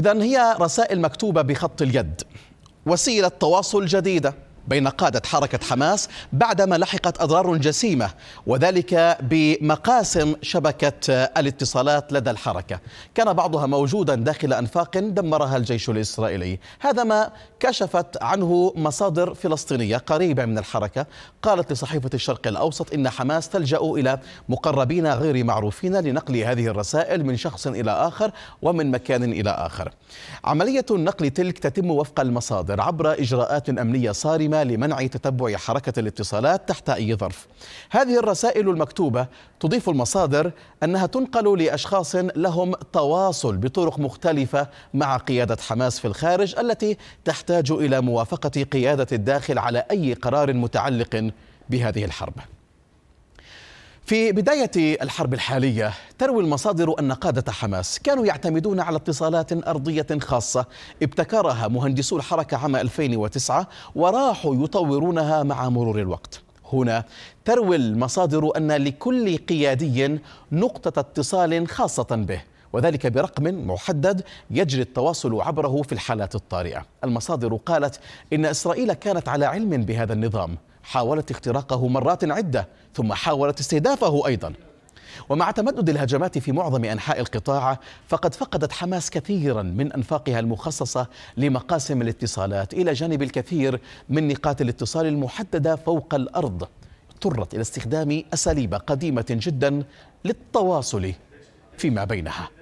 إذا هي رسائل مكتوبة بخط اليد وسيلة تواصل جديدة بين قادة حركة حماس بعدما لحقت أضرار جسيمة وذلك بمقاسم شبكة الاتصالات لدى الحركة كان بعضها موجودا داخل أنفاق دمرها الجيش الإسرائيلي هذا ما كشفت عنه مصادر فلسطينية قريبة من الحركة قالت لصحيفة الشرق الأوسط إن حماس تلجأ إلى مقربين غير معروفين لنقل هذه الرسائل من شخص إلى آخر ومن مكان إلى آخر عملية النقل تلك تتم وفق المصادر عبر إجراءات أمنية صارمة القائمة لمنع تتبع حركة الاتصالات تحت أي ظرف هذه الرسائل المكتوبة تضيف المصادر أنها تنقل لأشخاص لهم تواصل بطرق مختلفة مع قيادة حماس في الخارج التي تحتاج إلى موافقة قيادة الداخل على أي قرار متعلق بهذه الحرب في بداية الحرب الحالية تروي المصادر أن قادة حماس كانوا يعتمدون على اتصالات أرضية خاصة ابتكرها مهندسو الحركة عام 2009 وراحوا يطورونها مع مرور الوقت هنا تروي المصادر أن لكل قيادي نقطة اتصال خاصة به وذلك برقم محدد يجري التواصل عبره في الحالات الطارئة المصادر قالت إن إسرائيل كانت على علم بهذا النظام حاولت اختراقه مرات عدة ثم حاولت استهدافه أيضا ومع تمدد الهجمات في معظم أنحاء القطاع فقد فقدت حماس كثيرا من أنفاقها المخصصة لمقاسم الاتصالات إلى جانب الكثير من نقاط الاتصال المحددة فوق الأرض اضطرت إلى استخدام أساليب قديمة جدا للتواصل فيما بينها